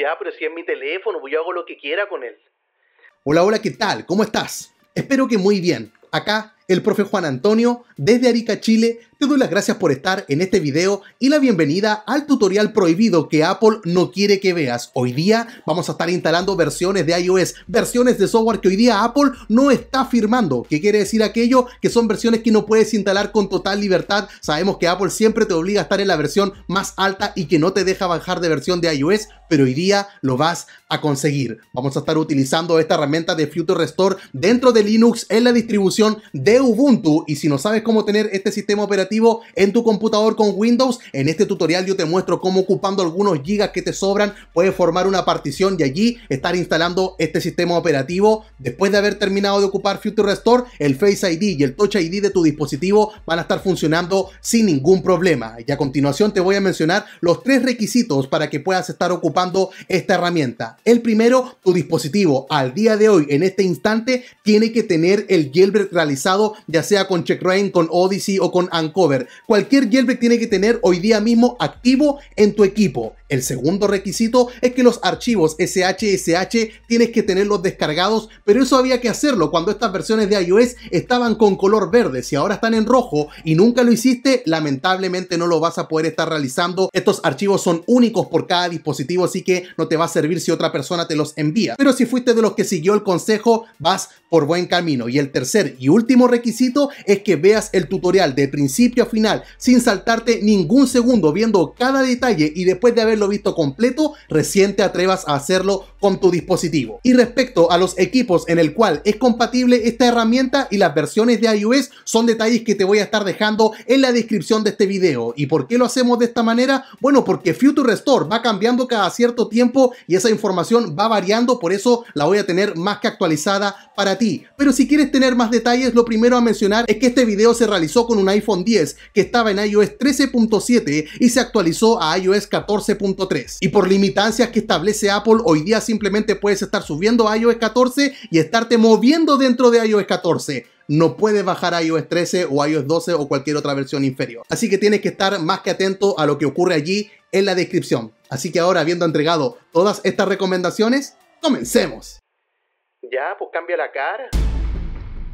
Ya, pero si es mi teléfono, pues yo hago lo que quiera con él. Hola, hola, ¿qué tal? ¿Cómo estás? Espero que muy bien. Acá el profe Juan Antonio desde Arica, Chile. Te doy las gracias por estar en este video y la bienvenida al tutorial prohibido que Apple no quiere que veas. Hoy día vamos a estar instalando versiones de iOS, versiones de software que hoy día Apple no está firmando. ¿Qué quiere decir aquello? Que son versiones que no puedes instalar con total libertad. Sabemos que Apple siempre te obliga a estar en la versión más alta y que no te deja bajar de versión de iOS, pero hoy día lo vas a conseguir. Vamos a estar utilizando esta herramienta de Future Restore dentro de Linux en la distribución de Ubuntu y si no sabes cómo tener este sistema operativo en tu computador con Windows, en este tutorial yo te muestro cómo ocupando algunos gigas que te sobran puedes formar una partición y allí estar instalando este sistema operativo. Después de haber terminado de ocupar Future Restore, el Face ID y el Touch ID de tu dispositivo van a estar funcionando sin ningún problema. Y a continuación te voy a mencionar los tres requisitos para que puedas estar ocupando esta herramienta. El primero, tu dispositivo al día de hoy, en este instante, tiene que tener el jailbreak realizado ya sea con CheckRain, con Odyssey o con Uncover. Cualquier jailbreak tiene que tener hoy día mismo activo en tu equipo. El segundo requisito es que los archivos SHSH tienes que tenerlos descargados, pero eso había que hacerlo cuando estas versiones de iOS estaban con color verde. Si ahora están en rojo y nunca lo hiciste, lamentablemente no lo vas a poder estar realizando. Estos archivos son únicos por cada dispositivo, así que no te va a servir si otra persona te los envía. Pero si fuiste de los que siguió el consejo, vas por buen camino. Y el tercer y último requisito es que veas el tutorial de principio a final sin saltarte ningún segundo viendo cada detalle y después de haberlo visto completo recién te atrevas a hacerlo con tu dispositivo. Y respecto a los equipos en el cual es compatible esta herramienta y las versiones de iOS son detalles que te voy a estar dejando en la descripción de este video. ¿Y por qué lo hacemos de esta manera? Bueno, porque Future Restore va cambiando cada cierto tiempo y esa información va variando, por eso la voy a tener más que actualizada para ti. Pero si quieres tener más detalles, lo primero primero a mencionar es que este video se realizó con un iPhone 10 que estaba en iOS 13.7 y se actualizó a iOS 14.3. Y por limitancias que establece Apple, hoy día simplemente puedes estar subiendo a iOS 14 y estarte moviendo dentro de iOS 14 no puedes bajar a iOS 13 o iOS 12 o cualquier otra versión inferior. Así que tienes que estar más que atento a lo que ocurre allí en la descripción. Así que ahora, habiendo entregado todas estas recomendaciones, comencemos. Ya, pues cambia la cara.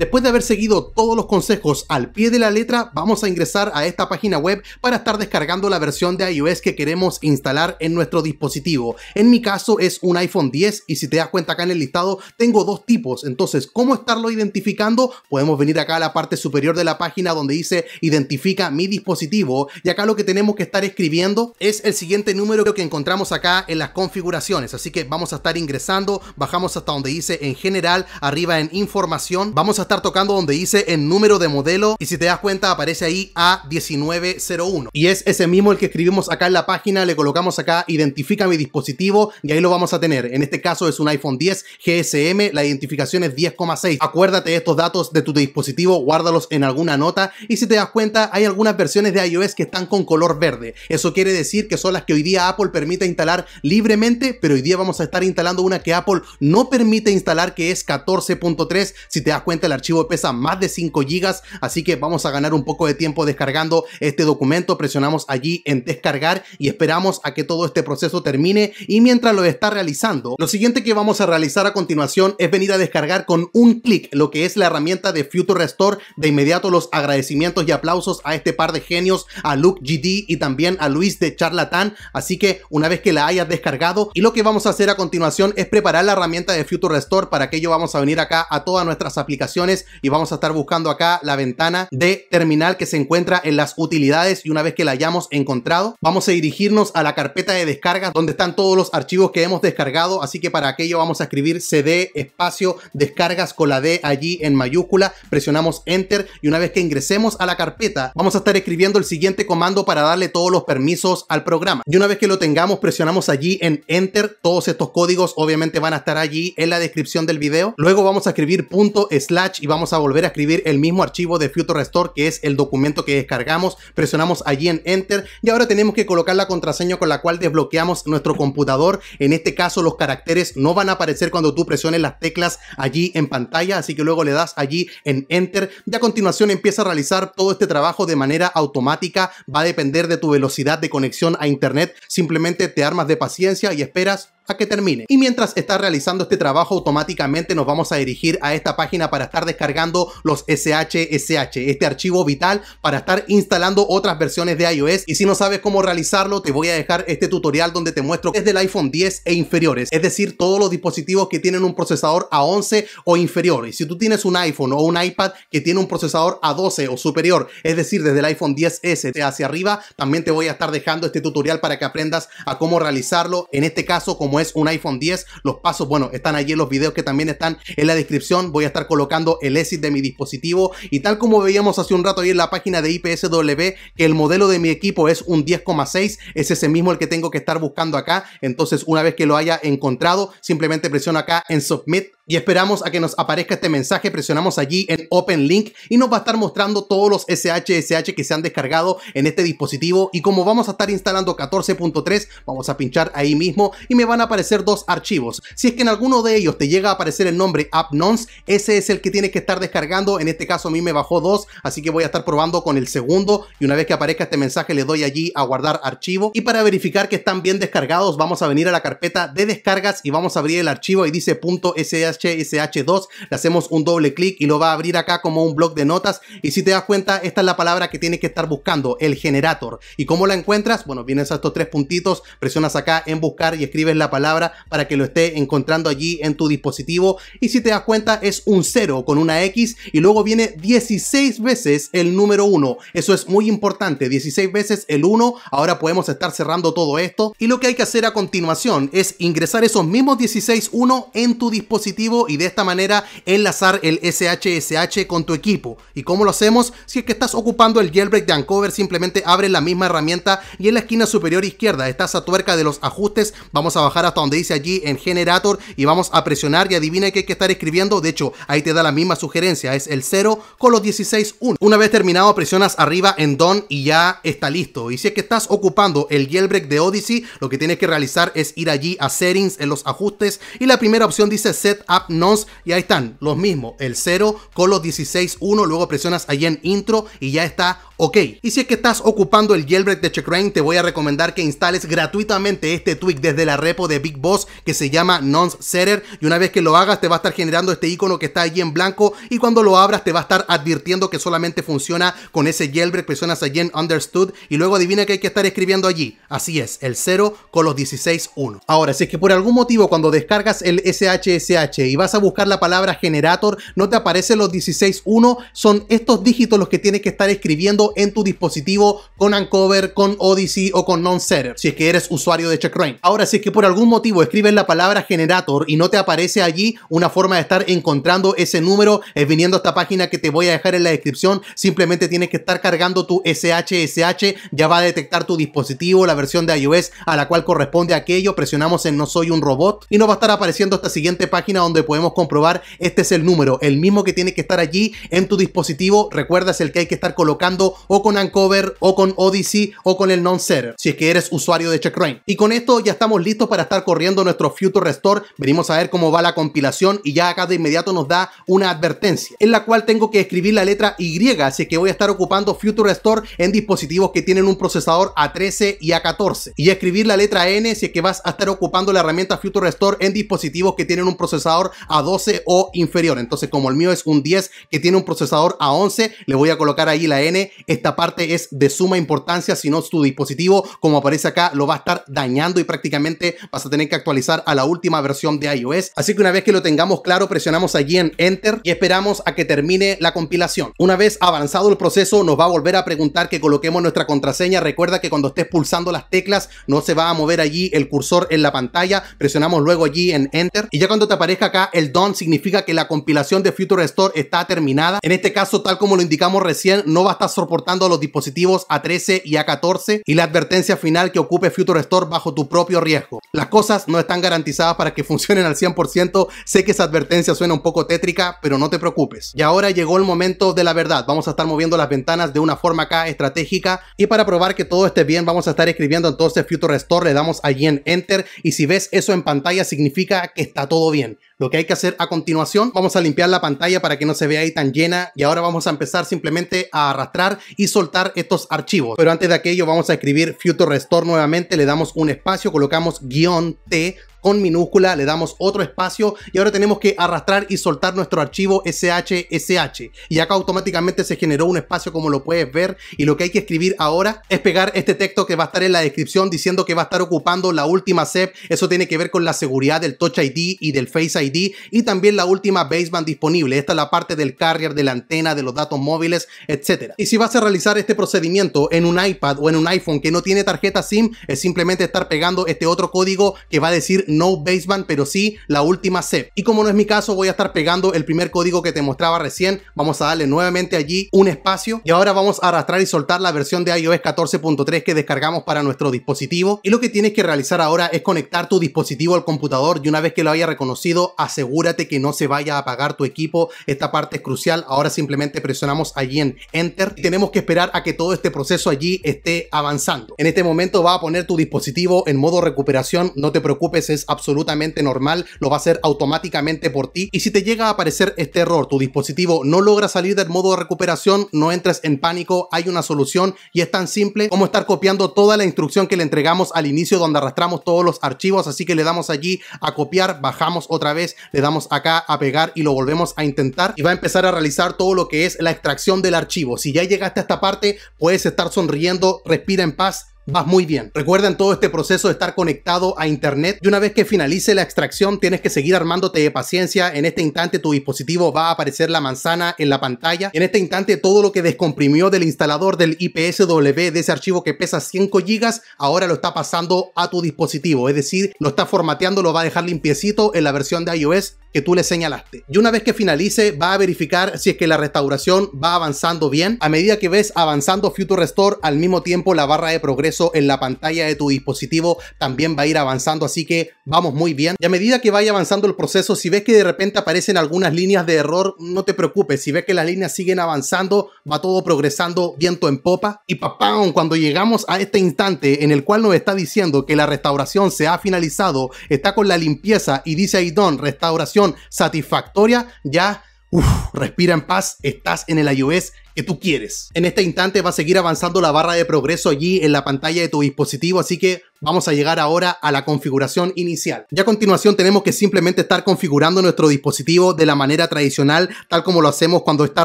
Después de haber seguido todos los consejos al pie de la letra, vamos a ingresar a esta página web para estar descargando la versión de iOS que queremos instalar en nuestro dispositivo. En mi caso es un iPhone 10 y si te das cuenta acá en el listado tengo dos tipos. Entonces, ¿cómo estarlo identificando? Podemos venir acá a la parte superior de la página donde dice identifica mi dispositivo y acá lo que tenemos que estar escribiendo es el siguiente número que encontramos acá en las configuraciones. Así que vamos a estar ingresando, bajamos hasta donde dice en general, arriba en información, vamos a estar tocando donde dice el número de modelo y si te das cuenta aparece ahí A1901. Y es ese mismo el que escribimos acá en la página, le colocamos acá identifica mi dispositivo y ahí lo vamos a tener. En este caso es un iPhone 10 GSM, la identificación es 10,6. Acuérdate estos datos de tu dispositivo, guárdalos en alguna nota y si te das cuenta hay algunas versiones de iOS que están con color verde. Eso quiere decir que son las que hoy día Apple permite instalar libremente, pero hoy día vamos a estar instalando una que Apple no permite instalar que es 14.3. Si te das cuenta el archivo pesa más de 5 GB, así que vamos a ganar un poco de tiempo descargando este documento, presionamos allí en descargar y esperamos a que todo este proceso termine y mientras lo está realizando, lo siguiente que vamos a realizar a continuación es venir a descargar con un clic lo que es la herramienta de Future Restore, de inmediato los agradecimientos y aplausos a este par de genios, a Luke GD y también a Luis de Charlatán, así que una vez que la hayas descargado y lo que vamos a hacer a continuación es preparar la herramienta de Future Restore, para aquello vamos a venir acá a todas nuestras aplicaciones y vamos a estar buscando acá la ventana de terminal que se encuentra en las utilidades y una vez que la hayamos encontrado, vamos a dirigirnos a la carpeta de descargas donde están todos los archivos que hemos descargado, así que para aquello vamos a escribir cd espacio descargas con la D allí en mayúscula, presionamos enter y una vez que ingresemos a la carpeta, vamos a estar escribiendo el siguiente comando para darle todos los permisos al programa. Y una vez que lo tengamos, presionamos allí en enter, todos estos códigos obviamente van a estar allí en la descripción del video. Luego vamos a escribir punto slash y vamos a volver a escribir el mismo archivo de Future Restore que es el documento que descargamos. Presionamos allí en Enter y ahora tenemos que colocar la contraseña con la cual desbloqueamos nuestro computador. En este caso los caracteres no van a aparecer cuando tú presiones las teclas allí en pantalla, así que luego le das allí en Enter y a continuación empieza a realizar todo este trabajo de manera automática. Va a depender de tu velocidad de conexión a Internet. Simplemente te armas de paciencia y esperas que termine. Y mientras está realizando este trabajo, automáticamente nos vamos a dirigir a esta página para estar descargando los SHSH, este archivo vital para estar instalando otras versiones de iOS. Y si no sabes cómo realizarlo, te voy a dejar este tutorial donde te muestro desde el iPhone 10 e inferiores, es decir, todos los dispositivos que tienen un procesador A11 o inferior. Y si tú tienes un iPhone o un iPad que tiene un procesador A12 o superior, es decir, desde el iPhone 10S hacia arriba, también te voy a estar dejando este tutorial para que aprendas a cómo realizarlo. En este caso, como es un iPhone 10. Los pasos, bueno, están allí en los videos que también están en la descripción. Voy a estar colocando el exit de mi dispositivo y tal como veíamos hace un rato ahí en la página de IPSW que el modelo de mi equipo es un 10,6, es ese mismo el que tengo que estar buscando acá. Entonces, una vez que lo haya encontrado, simplemente presiono acá en submit y esperamos a que nos aparezca este mensaje. Presionamos allí en Open Link y nos va a estar mostrando todos los SHSH que se han descargado en este dispositivo. Y como vamos a estar instalando 14.3, vamos a pinchar ahí mismo y me van a aparecer dos archivos. Si es que en alguno de ellos te llega a aparecer el nombre AppNons. ese es el que tienes que estar descargando. En este caso a mí me bajó dos, así que voy a estar probando con el segundo. Y una vez que aparezca este mensaje le doy allí a guardar archivo. Y para verificar que están bien descargados, vamos a venir a la carpeta de descargas y vamos a abrir el archivo y dice .sh hsh 2 le hacemos un doble clic y lo va a abrir acá como un bloc de notas. Y si te das cuenta, esta es la palabra que tienes que estar buscando, el generator. ¿Y cómo la encuentras? Bueno, vienes a estos tres puntitos, presionas acá en buscar y escribes la palabra para que lo esté encontrando allí en tu dispositivo. Y si te das cuenta, es un 0 con una X y luego viene 16 veces el número 1. Eso es muy importante, 16 veces el 1. Ahora podemos estar cerrando todo esto. Y lo que hay que hacer a continuación es ingresar esos mismos 16 1 en tu dispositivo y de esta manera enlazar el SHSH con tu equipo. ¿Y cómo lo hacemos? Si es que estás ocupando el jailbreak de Uncover, simplemente abre la misma herramienta y en la esquina superior izquierda estás a tuerca de los ajustes. Vamos a bajar hasta donde dice allí en Generator y vamos a presionar y adivina que hay que estar escribiendo. De hecho, ahí te da la misma sugerencia, es el 0 con los 16 1. Una vez terminado, presionas arriba en Done y ya está listo. Y si es que estás ocupando el jailbreak de Odyssey, lo que tienes que realizar es ir allí a Settings en los ajustes y la primera opción dice Set nos y ahí están los mismos, el 0 con los 16, 1, luego presionas ahí en intro y ya está Ok, y si es que estás ocupando el jailbreak de Checkrain, te voy a recomendar que instales gratuitamente este tweak desde la repo de Big Boss que se llama non Setter y una vez que lo hagas te va a estar generando este icono que está allí en blanco y cuando lo abras te va a estar advirtiendo que solamente funciona con ese jailbreak Personas allí en Understood y luego adivina que hay que estar escribiendo allí. Así es, el 0 con los 16 1. Ahora, si es que por algún motivo cuando descargas el SHSH y vas a buscar la palabra generator no te aparecen los 16.1, son estos dígitos los que tienes que estar escribiendo en tu dispositivo con Uncover, con Odyssey o con Non-Setter, si es que eres usuario de Checkrain. Ahora, si es que por algún motivo escribes la palabra Generator y no te aparece allí, una forma de estar encontrando ese número es viniendo a esta página que te voy a dejar en la descripción. Simplemente tienes que estar cargando tu SHSH, ya va a detectar tu dispositivo, la versión de iOS a la cual corresponde aquello, presionamos en No soy un robot y nos va a estar apareciendo esta siguiente página donde podemos comprobar este es el número, el mismo que tiene que estar allí en tu dispositivo. Recuerdas el que hay que estar colocando o con Ancover o con Odyssey o con el Non-Setter, si es que eres usuario de CheckRain. Y con esto ya estamos listos para estar corriendo nuestro Future Restore. Venimos a ver cómo va la compilación y ya acá de inmediato nos da una advertencia en la cual tengo que escribir la letra Y, es que voy a estar ocupando Future Restore en dispositivos que tienen un procesador A13 y A14 y escribir la letra N si es que vas a estar ocupando la herramienta Future Restore en dispositivos que tienen un procesador A12 o inferior. Entonces, como el mío es un 10 que tiene un procesador A11, le voy a colocar ahí la N esta parte es de suma importancia, si no tu dispositivo, como aparece acá, lo va a estar dañando y prácticamente vas a tener que actualizar a la última versión de iOS. Así que una vez que lo tengamos claro, presionamos allí en Enter y esperamos a que termine la compilación. Una vez avanzado el proceso, nos va a volver a preguntar que coloquemos nuestra contraseña. Recuerda que cuando estés pulsando las teclas, no se va a mover allí el cursor en la pantalla. Presionamos luego allí en Enter y ya cuando te aparezca acá el DON significa que la compilación de Future Store está terminada. En este caso, tal como lo indicamos recién, no va a estar sorportando los dispositivos A13 y A14 y la advertencia final que ocupe Future Store bajo tu propio riesgo. Las cosas no están garantizadas para que funcionen al 100%. Sé que esa advertencia suena un poco tétrica, pero no te preocupes. Y ahora llegó el momento de la verdad. Vamos a estar moviendo las ventanas de una forma acá estratégica y para probar que todo esté bien vamos a estar escribiendo entonces Future Store, le damos allí en Enter y si ves eso en pantalla significa que está todo bien. Lo que hay que hacer a continuación, vamos a limpiar la pantalla para que no se vea ahí tan llena y ahora vamos a empezar simplemente a arrastrar y soltar estos archivos. Pero antes de aquello vamos a escribir Future Restore nuevamente, le damos un espacio, colocamos guión T con minúscula, le damos otro espacio y ahora tenemos que arrastrar y soltar nuestro archivo SHSH. Y acá automáticamente se generó un espacio como lo puedes ver y lo que hay que escribir ahora es pegar este texto que va a estar en la descripción diciendo que va a estar ocupando la última sep Eso tiene que ver con la seguridad del Touch ID y del Face ID y también la última baseband disponible. Esta es la parte del carrier, de la antena, de los datos móviles, etcétera Y si vas a realizar este procedimiento en un iPad o en un iPhone que no tiene tarjeta SIM, es simplemente estar pegando este otro código que va a decir no baseband, pero sí la última CEP. Y como no es mi caso, voy a estar pegando el primer código que te mostraba recién. Vamos a darle nuevamente allí un espacio y ahora vamos a arrastrar y soltar la versión de iOS 14.3 que descargamos para nuestro dispositivo. Y lo que tienes que realizar ahora es conectar tu dispositivo al computador y una vez que lo haya reconocido, asegúrate que no se vaya a apagar tu equipo. Esta parte es crucial. Ahora simplemente presionamos allí en Enter. Y tenemos que esperar a que todo este proceso allí esté avanzando. En este momento va a poner tu dispositivo en modo recuperación. No te preocupes, absolutamente normal, lo va a hacer automáticamente por ti. Y si te llega a aparecer este error, tu dispositivo no logra salir del modo de recuperación, no entres en pánico, hay una solución y es tan simple como estar copiando toda la instrucción que le entregamos al inicio donde arrastramos todos los archivos, así que le damos allí a copiar, bajamos otra vez, le damos acá a pegar y lo volvemos a intentar y va a empezar a realizar todo lo que es la extracción del archivo. Si ya llegaste a esta parte, puedes estar sonriendo, respira en paz, vas muy bien. Recuerden todo este proceso de estar conectado a internet y una vez que finalice la extracción tienes que seguir armándote de paciencia. En este instante tu dispositivo va a aparecer la manzana en la pantalla. En este instante todo lo que descomprimió del instalador del IPSW de ese archivo que pesa 5 GB ahora lo está pasando a tu dispositivo. Es decir, lo está formateando, lo va a dejar limpiecito en la versión de iOS que tú le señalaste. Y una vez que finalice, va a verificar si es que la restauración va avanzando bien. A medida que ves avanzando Future Restore, al mismo tiempo la barra de progreso en la pantalla de tu dispositivo también va a ir avanzando, así que vamos muy bien. Y a medida que vaya avanzando el proceso, si ves que de repente aparecen algunas líneas de error, no te preocupes, si ves que las líneas siguen avanzando, va todo progresando viento en popa. Y papá, cuando llegamos a este instante en el cual nos está diciendo que la restauración se ha finalizado, está con la limpieza y dice ahí Don, restauración satisfactoria, ya Uf, respira en paz, estás en el iOS que tú quieres. En este instante va a seguir avanzando la barra de progreso allí en la pantalla de tu dispositivo, así que Vamos a llegar ahora a la configuración inicial. Ya a continuación tenemos que simplemente estar configurando nuestro dispositivo de la manera tradicional, tal como lo hacemos cuando está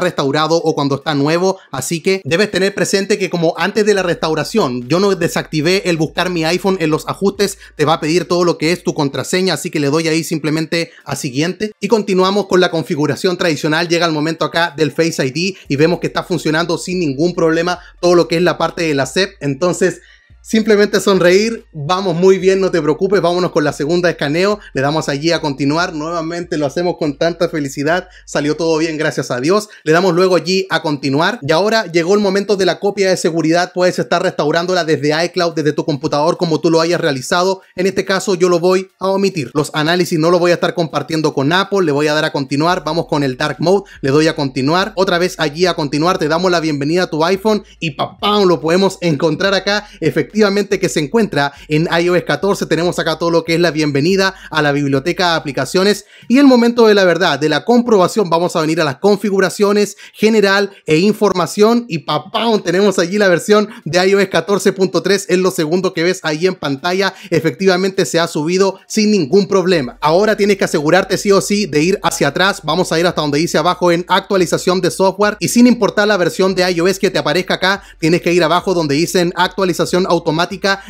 restaurado o cuando está nuevo. Así que debes tener presente que como antes de la restauración, yo no desactivé el buscar mi iPhone en los ajustes, te va a pedir todo lo que es tu contraseña, así que le doy ahí simplemente a siguiente. Y continuamos con la configuración tradicional. Llega el momento acá del Face ID y vemos que está funcionando sin ningún problema todo lo que es la parte de la SEP. Entonces, Simplemente sonreír, vamos muy bien, no te preocupes, vámonos con la segunda escaneo, le damos allí a continuar, nuevamente lo hacemos con tanta felicidad, salió todo bien, gracias a Dios, le damos luego allí a continuar y ahora llegó el momento de la copia de seguridad, puedes estar restaurándola desde iCloud, desde tu computador, como tú lo hayas realizado, en este caso yo lo voy a omitir, los análisis no lo voy a estar compartiendo con Apple, le voy a dar a continuar, vamos con el Dark Mode, le doy a continuar, otra vez allí a continuar, te damos la bienvenida a tu iPhone y papá, lo podemos encontrar acá, efectivamente que se encuentra en iOS 14. Tenemos acá todo lo que es la bienvenida a la biblioteca de aplicaciones y el momento de la verdad, de la comprobación. Vamos a venir a las configuraciones general e información y papá, tenemos allí la versión de iOS 14.3. Es lo segundo que ves ahí en pantalla. Efectivamente se ha subido sin ningún problema. Ahora tienes que asegurarte sí o sí de ir hacia atrás. Vamos a ir hasta donde dice abajo en actualización de software y sin importar la versión de iOS que te aparezca acá, tienes que ir abajo donde dicen actualización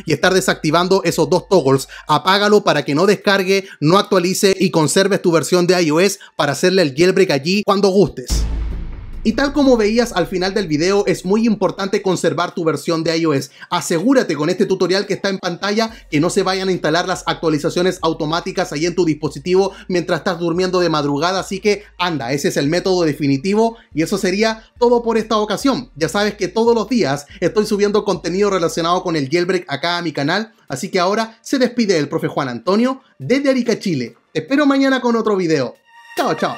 y estar desactivando esos dos toggles. Apágalo para que no descargue, no actualice y conserves tu versión de iOS para hacerle el jailbreak allí cuando gustes. Y tal como veías al final del video, es muy importante conservar tu versión de iOS. Asegúrate con este tutorial que está en pantalla que no se vayan a instalar las actualizaciones automáticas ahí en tu dispositivo mientras estás durmiendo de madrugada. Así que anda, ese es el método definitivo y eso sería todo por esta ocasión. Ya sabes que todos los días estoy subiendo contenido relacionado con el jailbreak acá a mi canal. Así que ahora se despide el profe Juan Antonio desde Arica, Chile. Te espero mañana con otro video. Chao, chao.